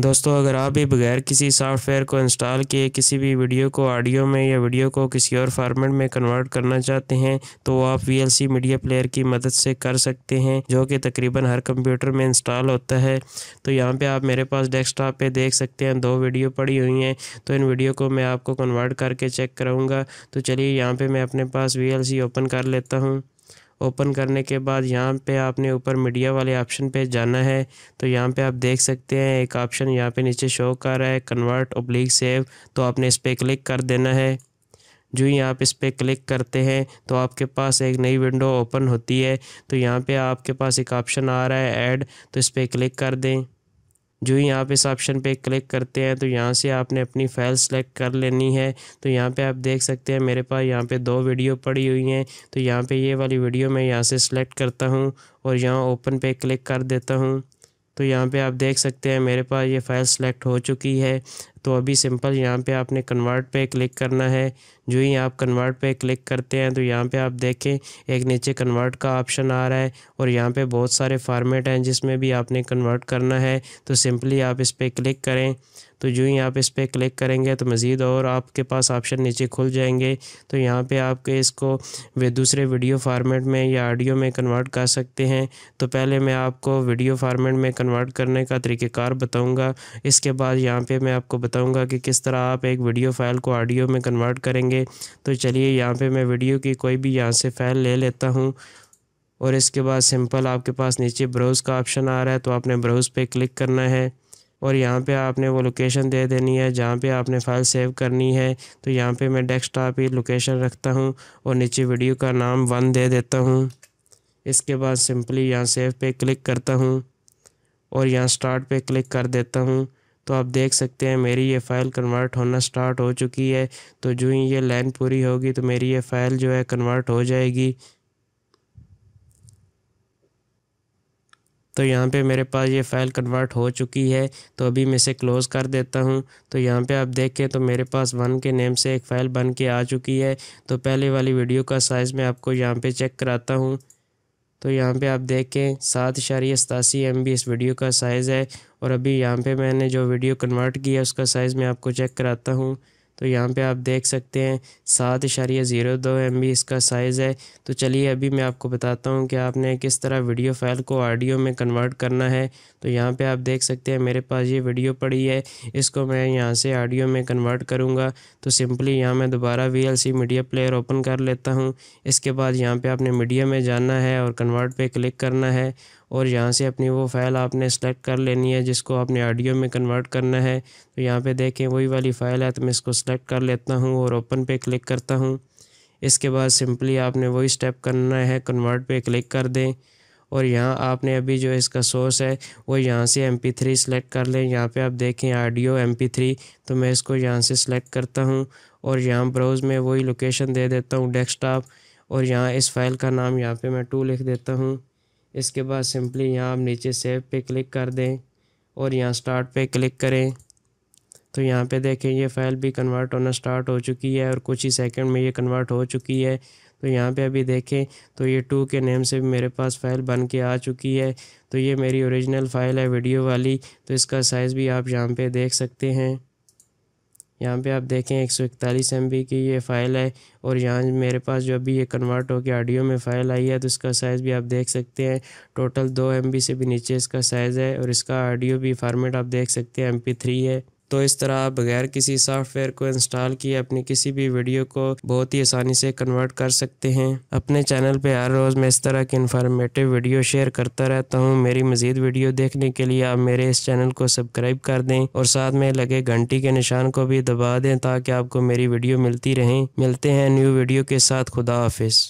दोस्तों अगर आप भी बगैर किसी सॉफ्टवेयर को इंस्टॉल किए किसी भी वीडियो को ऑडियो में या वीडियो को किसी और फॉर्मेट में कन्वर्ट करना चाहते हैं तो आप वी मीडिया प्लेयर की मदद से कर सकते हैं जो कि तकरीबन हर कंप्यूटर में इंस्टॉल होता है तो यहाँ पे आप मेरे पास डेस्कटॉप पे देख सकते हैं दो वीडियो पड़ी हुई हैं तो इन वीडियो को मैं आपको कन्वर्ट करके चेक कराऊँगा तो चलिए यहाँ पर मैं अपने पास वी ओपन कर लेता हूँ ओपन करने के बाद यहाँ पे आपने ऊपर मीडिया वाले ऑप्शन पे जाना है तो यहाँ पे आप देख सकते हैं एक ऑप्शन यहाँ पे नीचे शो कर रहा है कन्वर्ट ओब्लिक सेव तो आपने इस पर क्लिक कर देना है जो ही आप इस पर क्लिक करते हैं तो आपके पास एक नई विंडो ओपन होती है तो यहाँ पे आपके पास एक ऑप्शन आ रहा है ऐड तो इस पर क्लिक कर दें जो ही आप इस ऑप्शन पे क्लिक करते हैं तो यहाँ से आपने अपनी फ़ाइल सेलेक्ट कर लेनी है तो यहाँ पे आप देख सकते हैं मेरे पास यहाँ पे दो वीडियो पड़ी हुई हैं तो यहाँ पे ये वाली वीडियो मैं यहाँ से सेलेक्ट करता हूँ और यहाँ ओपन पे क्लिक कर देता हूँ तो यहाँ पे आप देख सकते हैं मेरे पास ये फ़ाइल सेलेक्ट हो चुकी है तो अभी सिंपल यहाँ पे आपने कन्वर्ट पे क्लिक करना है जो ही आप कन्वर्ट पे क्लिक करते हैं तो यहाँ पे आप देखें एक नीचे कन्वर्ट का ऑप्शन आ रहा है और यहाँ पे बहुत सारे फार्मेट हैं जिसमें भी आपने कन्वर्ट करना है तो सिंपली आप इस पर क्लिक करें तो जो ही आप इस पर क्लिक करेंगे तो मज़ीद और आपके पास ऑप्शन नीचे खुल जाएंगे तो यहाँ पर आपके इसको वे दूसरे वीडियो फार्मेट में या ऑडियो में कन्वर्ट कर सकते हैं तो पहले मैं आपको वीडियो फार्मेट में कन्वर्ट करने का तरीक़ेकार बताऊँगा इसके बाद यहाँ पर मैं आपको बता बताऊंगा कि किस तरह आप एक वीडियो फाइल को ऑडियो में कन्वर्ट करेंगे तो चलिए यहाँ पे मैं वीडियो की कोई भी यहाँ से फ़ाइल ले लेता हूँ और इसके बाद सिंपल आपके पास नीचे ब्राउज़ का ऑप्शन आ रहा है तो आपने ब्राउज़ पर क्लिक करना है और यहाँ पे आपने वो लोकेशन दे देनी है जहाँ पे आपने फ़ाइल सेव करनी है तो यहाँ पे मैं डेस्कटॉप ही लोकेशन रखता हूँ और नीचे वीडियो का नाम वन दे देता हूँ इसके बाद सिंपली यहाँ सेव पे क्लिक करता हूँ और यहाँ स्टार्ट पे क्लिक कर देता हूँ तो आप देख सकते हैं मेरी ये फ़ाइल कन्वर्ट होना स्टार्ट हो चुकी है तो जो ही ये लाइन पूरी होगी तो मेरी ये फ़ाइल जो है कन्वर्ट हो जाएगी तो यहाँ पे मेरे पास ये फ़ाइल कन्वर्ट हो चुकी है तो अभी मैं इसे क्लोज़ कर देता हूँ तो यहाँ पे आप देखें तो मेरे पास वन के नेम से एक फ़ाइल बन के आ चुकी है तो पहले वाली वीडियो का साइज़ मैं आपको यहाँ पे चेक कराता हूँ तो यहाँ पे आप देखें सात इशारे सतासी एम इस वीडियो का साइज़ है और अभी यहाँ पे मैंने जो वीडियो कन्वर्ट किया उसका साइज़ मैं आपको चेक कराता हूँ तो यहाँ पे आप देख सकते हैं सात इशारिया ज़ीरो दो एम इसका साइज़ है तो चलिए अभी मैं आपको बताता हूँ कि आपने किस तरह वीडियो फाइल को ऑडियो में कन्वर्ट करना है तो यहाँ पे आप देख सकते हैं मेरे पास ये वीडियो पड़ी है इसको मैं यहाँ से ऑडियो में कन्वर्ट करूँगा तो सिंपली यहाँ मैं दोबारा वी मीडिया प्लेयर ओपन कर लेता हूँ इसके बाद यहाँ पर आपने मीडिया में जाना है और कन्वर्ट पर क्लिक करना है और यहाँ से अपनी वो फ़ाइल आपने सेलेक्ट कर लेनी है जिसको आपने ऑडियो में कन्वर्ट करना है तो यहाँ पे देखें वही वाली फ़ाइल है तो मैं इसको सेलेक्ट कर लेता हूँ और ओपन पे क्लिक करता हूँ इसके बाद सिंपली आपने वही स्टेप करना है कन्वर्ट पे क्लिक कर दें और यहाँ आपने अभी जो इसका सोर्स है वो यहाँ से एम पी थ्री सेलेक्ट कर लें यहाँ पे आप देखें ऑडियो एम पी थ्री तो मैं इसको यहाँ से सेलेक्ट करता हूँ और यहाँ ब्राउज़ में वही लोकेशन दे देता हूँ डेस्कटॉप और यहाँ इस फाइल का नाम यहाँ पे मैं टू लिख देता हूँ इसके बाद सिंपली यहाँ आप नीचे सेव पे क्लिक कर दें और यहाँ स्टार्ट पे क्लिक करें तो यहाँ पे देखें ये फ़ाइल भी कन्वर्ट होना स्टार्ट हो चुकी है और कुछ ही सेकंड में ये कन्वर्ट हो चुकी है तो यहाँ पे अभी देखें तो ये टू के नेम से भी मेरे पास फ़ाइल बन के आ चुकी है तो ये मेरी ओरिजिनल फ़ाइल है वीडियो वाली तो इसका साइज़ भी आप यहाँ पर देख सकते हैं यहाँ पे आप देखें एक सौ इकतालीस एम बी की ये फ़ाइल है और यहाँ मेरे पास जो अभी ये कन्वर्ट होकर ऑडियो में फ़ाइल आई है तो इसका साइज़ भी आप देख सकते हैं टोटल दो एम बी से भी नीचे इसका साइज़ है और इसका ऑडियो भी फार्मेट आप देख सकते हैं एम पी थ्री है तो इस तरह आप बगैर किसी सॉफ्टवेयर को इंस्टॉल किए अपनी किसी भी वीडियो को बहुत ही आसानी से कन्वर्ट कर सकते हैं अपने चैनल पे हर रोज़ मैं इस तरह की इन्फॉर्मेटिव वीडियो शेयर करता रहता हूँ मेरी मज़ीद वीडियो देखने के लिए आप मेरे इस चैनल को सब्सक्राइब कर दें और साथ में लगे घंटी के निशान को भी दबा दें ताकि आपको मेरी वीडियो मिलती रहें मिलते हैं न्यू वीडियो के साथ खुदा हाफिज़